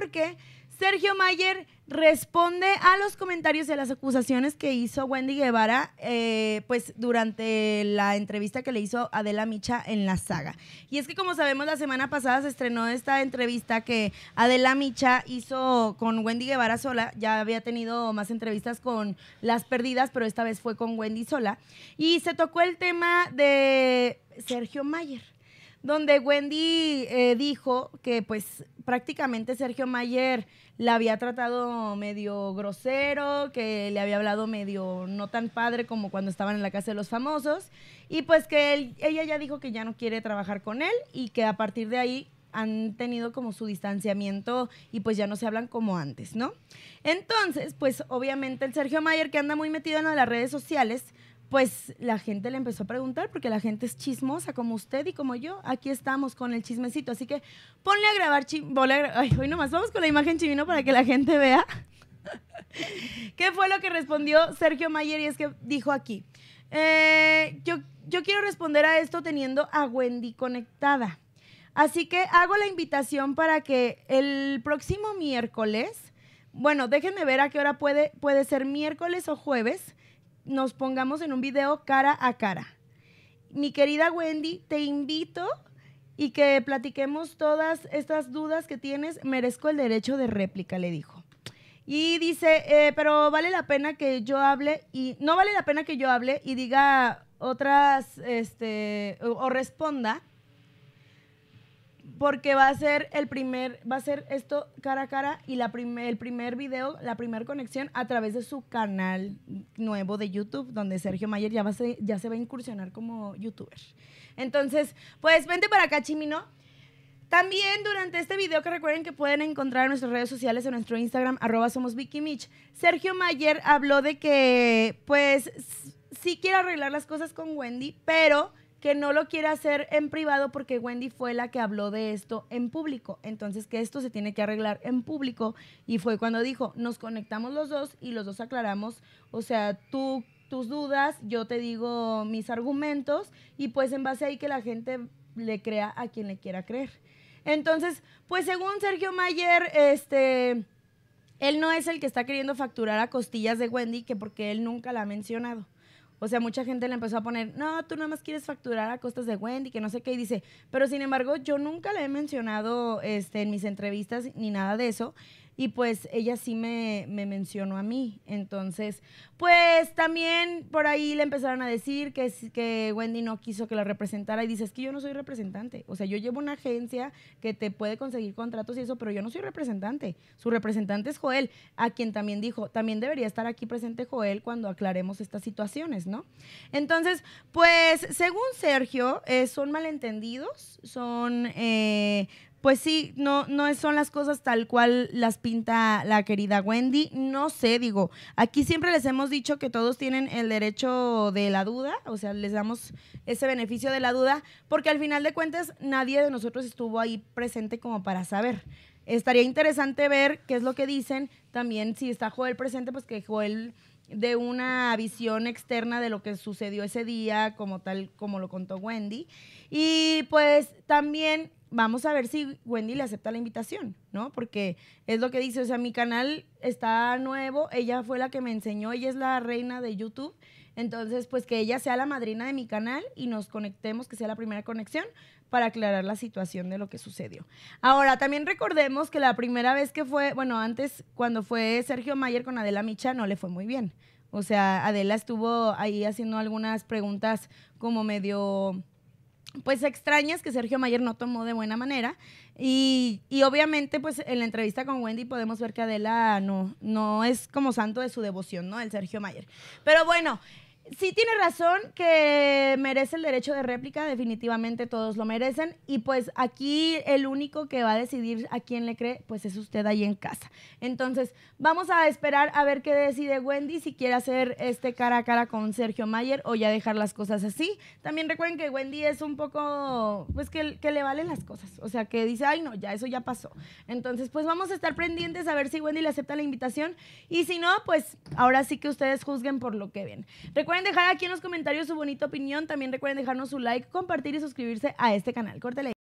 porque Sergio Mayer responde a los comentarios y a las acusaciones que hizo Wendy Guevara eh, pues durante la entrevista que le hizo Adela Micha en la saga. Y es que como sabemos la semana pasada se estrenó esta entrevista que Adela Micha hizo con Wendy Guevara sola, ya había tenido más entrevistas con Las Perdidas, pero esta vez fue con Wendy sola, y se tocó el tema de Sergio Mayer donde Wendy eh, dijo que pues prácticamente Sergio Mayer la había tratado medio grosero, que le había hablado medio no tan padre como cuando estaban en la casa de los famosos, y pues que ella ya dijo que ya no quiere trabajar con él y que a partir de ahí han tenido como su distanciamiento y pues ya no se hablan como antes, ¿no? Entonces, pues obviamente el Sergio Mayer que anda muy metido en las redes sociales, pues la gente le empezó a preguntar, porque la gente es chismosa como usted y como yo. Aquí estamos con el chismecito. Así que ponle a grabar. a Ay, hoy nomás vamos con la imagen chivino para que la gente vea. ¿Qué fue lo que respondió Sergio Mayer? Y es que dijo aquí: eh, yo, yo quiero responder a esto teniendo a Wendy conectada. Así que hago la invitación para que el próximo miércoles, bueno, déjenme ver a qué hora puede, puede ser miércoles o jueves, nos pongamos en un video cara a cara. Mi querida Wendy, te invito y que platiquemos todas estas dudas que tienes. Merezco el derecho de réplica, le dijo. Y dice, eh, pero vale la pena que yo hable y no vale la pena que yo hable y diga otras, este, o responda porque va a ser el primer, va a ser esto cara a cara y la el primer video, la primera conexión a través de su canal nuevo de YouTube, donde Sergio Mayer ya, se, ya se va a incursionar como youtuber. Entonces, pues vente para acá, Chimino. También durante este video que recuerden que pueden encontrar en nuestras redes sociales, en nuestro Instagram, arroba somos Vicky Mitch. Sergio Mayer habló de que, pues, sí quiere arreglar las cosas con Wendy, pero que no lo quiere hacer en privado porque Wendy fue la que habló de esto en público. Entonces, que esto se tiene que arreglar en público. Y fue cuando dijo, nos conectamos los dos y los dos aclaramos, o sea, tú tus dudas, yo te digo mis argumentos y pues en base ahí que la gente le crea a quien le quiera creer. Entonces, pues según Sergio Mayer, este, él no es el que está queriendo facturar a costillas de Wendy, que porque él nunca la ha mencionado. O sea, mucha gente le empezó a poner, no, tú nada más quieres facturar a costas de Wendy, que no sé qué, y dice, pero sin embargo, yo nunca le he mencionado este, en mis entrevistas ni nada de eso y pues ella sí me, mencionó a mí. Entonces, pues también por ahí le empezaron a decir que, que Wendy no quiso que la representara y dice, es que yo no soy representante. O sea, yo llevo una agencia que te puede conseguir contratos y eso, pero yo no soy representante. Su representante es Joel, a quien también dijo, también debería estar aquí presente Joel cuando aclaremos estas situaciones, ¿no? Entonces, pues según Sergio, eh, son malentendidos, son... Eh, pues sí, no, no son las cosas tal cual las pinta la querida Wendy. No sé, digo, aquí siempre les hemos dicho que todos tienen el derecho de la duda, o sea, les damos ese beneficio de la duda, porque al final de cuentas nadie de nosotros estuvo ahí presente como para saber. Estaría interesante ver qué es lo que dicen. También si está Joel presente, pues que Joel de una visión externa de lo que sucedió ese día, como tal, como lo contó Wendy. Y pues también vamos a ver si Wendy le acepta la invitación, ¿no? Porque es lo que dice, o sea, mi canal está nuevo, ella fue la que me enseñó, ella es la reina de YouTube, entonces pues que ella sea la madrina de mi canal y nos conectemos, que sea la primera conexión para aclarar la situación de lo que sucedió. Ahora, también recordemos que la primera vez que fue, bueno, antes cuando fue Sergio Mayer con Adela Micha no le fue muy bien. O sea, Adela estuvo ahí haciendo algunas preguntas como medio pues extrañas que Sergio Mayer no tomó de buena manera. Y, obviamente, pues en la entrevista con Wendy podemos ver que Adela no, no es como santo de su devoción, ¿no? El Sergio Mayer. Pero bueno, sí tiene razón que merece el derecho de réplica, definitivamente todos lo merecen. Y pues aquí el único que va a decidir a quién le cree, pues es usted ahí en casa. Entonces, vamos a esperar a ver qué decide Wendy, si quiere hacer este cara a cara con Sergio Mayer o ya dejar las cosas así. También recuerden que Wendy es un poco, pues que, que le valen las cosas. O sea, que dice, ay no, ya eso ya pasó. Entonces, pues vamos a estar pendientes a ver si Wendy le acepta la invitación. Y si no, pues ahora sí que ustedes juzguen por lo que ven. Recuerden dejar aquí en los comentarios su bonita opinión. También recuerden dejarnos su like, compartir y suscribirse a este canal. Córtele.